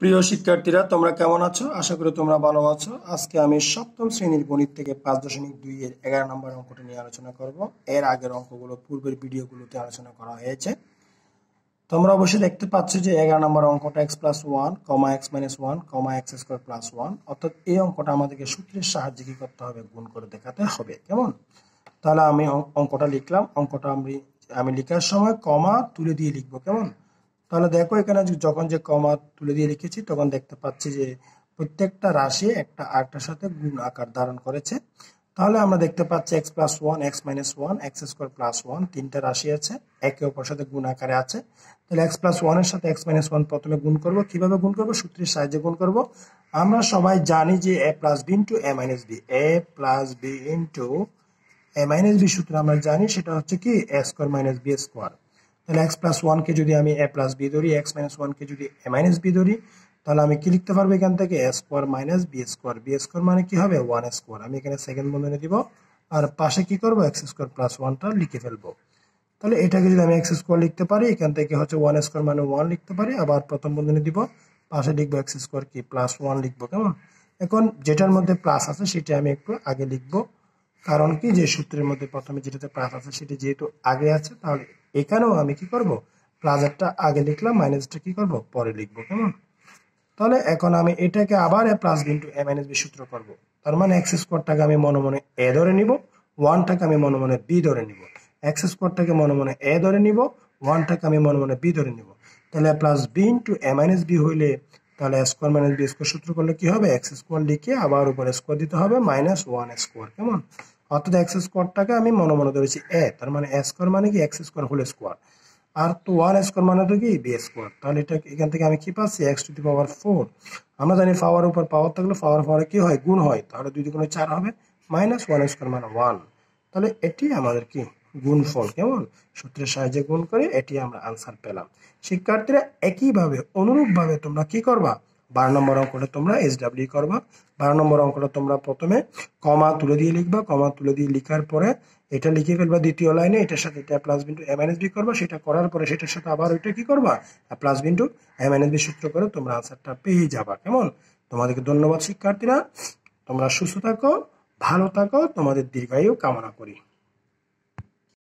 প্রিয় শিক্ষার্থীরা তোমরা কেমন আছো আশা করি তোমরা ভালো আছো আজকে আমি সপ্তম শ্রেণীর গণিত থেকে পাঁচ দশমিক দুই এর এগারো নম্বর অঙ্কটি নিয়ে আলোচনা করব এর আগের অঙ্কগুলো পূর্বের ভিডিওগুলোতে আলোচনা করা হয়েছে তোমরা অবশ্যই দেখতে পাচ্ছ যে এগারো নম্বর অঙ্কটা X plus one comma X minus one comma X square plus one অর্থাৎ এই অঙ্কটা আমাদেরকে সূত্রের সাহায্যে কি করতে হবে গুণ করে দেখাতে হবে কেমন তাহলে আমি অঙ্কটা লিখলাম অঙ্কটা আমি আমি লেখার সময় কমা তুলে দিয়ে লিখবো কেমন তাহলে দেখো এখানে যখন যে কমা তুলে দিয়ে লিখেছি তখন দেখতে পাচ্ছি যে প্রত্যেকটা রাশি একটা আটটার সাথে গুণ আকার ধারণ করেছে তাহলে আমরা দেখতে পাচ্ছি X plus one X minus one X square plus one তিনটা রাশি আছে একে অপর সাথে গুণ আকারে আছে তাহলে এক্স প্লাস ওয়ানের সাথে এক্স মাইনাস ওয়ান প্রথমে গুণ করবো কিভাবে গুণ করবো সূত্রের সাহায্যে গুণ করবো আমরা সবাই জানি যে A plus B into A minus B A plus B into A minus B সূত্র আমরা জানি সেটা হচ্ছে কি A square minus B square তাহলে এক্স প্লাস ওয়ানকে যদি আমি এ প্লাস বি ধরি এক্স মাইনাস ওয়ানকে যদি এ মাইনাস বি ধরি তাহলে আমি কি লিখতে পারবো এখান থেকে A square minus B square B square মানে কি হবে ওয়ান স্কোয়ার আমি এখানে সেকেন্ড বন্ধনে দিব আর পাশে কি করবো এক্স স্কোয়ার প্লাস ওয়ানটা লিখে ফেলবো তাহলে এটাকে যদি আমি এক্স স্কোয়ার লিখতে পারি এখান থেকে হচ্ছে ওয়ান স্কোয়ার মানে ওয়ান লিখতে পারি আবার প্রথম বন্ধনে দিব পাশে লিখবো এক্স স্কোয়ার কি প্লাস ওয়ান লিখবো কেমন এখন যেটার মধ্যে প্লাস আছে সেটা আমি একটু আগে লিখবো কারণ কি যে সূত্রের মধ্যে প্রথমে যেটাতে প্লাস আছে সেটি যেহেতু আগে আছে তাহলে এখানেও আমি কি করব প্লাজারটা আগে লিখলাম মাইনাসটা কি করব পরে লিখবো কেমন তাহলে এখন আমি এটাকে আবার plus B into A minus B সূত্র করবো তার মানে এক্স স্কোয়ারটাকে আমি মনে মনে এ ধরে নিব ওয়ানটাকে আমি মনে মনে বি ধরে নিব এক্স স্কোয়ারটাকে মনে মনে এ ধরে নিব ওয়ানটাকে আমি মনে মনে বি ধরে নিব তাহলে plus B into A minus B হইলে তাহলে স্কোয়ার মাইনাস বি স্কোয়ার সূত্র করলে কি হবে এক্স স্কোয়ার লিখে আবার উপরে স্কোয়ার দিতে হবে মাইনাস ওয়ান স্কোয়ার কেমন অর্থাৎ এক্স স্কোয়ারটাকে আমি মনে মনে ধরেছি এ তার মানে এ স্কোয়ার মানে কি এক্স স্কোয়ার হোল স্কোয়ার আর তো ওয়ান স্কোয়ার মানে তো কি বি স্কোয়ার তাহলে এটা এখান থেকে আমি কি পাচ্ছি X to the power four আমরা জানি পাওয়ার উপর পাওয়ার থাকলে পাওয়ার পাওয়ারে কি হয় গুণ হয় তাহলে দুই দুগুণে চার হবে মাইনাস ওয়ান স্কোয়ার মানে ওয়ান তাহলে এটি আমাদের কি গুণ ফল কেমন সূত্রের সাহায্যে গুণ করে এটি আমরা আনসার পেলাম শিক্ষার্থীরা একইভাবে অনুরূপভাবে তোমরা কি করবা বারো নম্বর অঙ্কটা তোমরা এস করবা বারো নম্বর অঙ্কটা তোমরা প্রথমে কমা তুলে দিয়ে লিখবা কমা তুলে দিয়ে লিখার পরে এটা লিখে ফেলবা দ্বিতীয় লাইনে এটার সাথে এটা প্লাস বিন্দু এম এন বি করবা সেটা করার পরে সেটার সাথে আবার ওইটা কি করবা প্লাস বিন্দু এম এন বি সূত্র করে তোমরা আনসারটা পেয়ে যাবা কেমন তোমাদেরকে ধন্যবাদ শিক্ষার্থীরা তোমরা সুস্থ থাকো ভালো থাকো তোমাদের দীর্ঘায়ু কামনা করি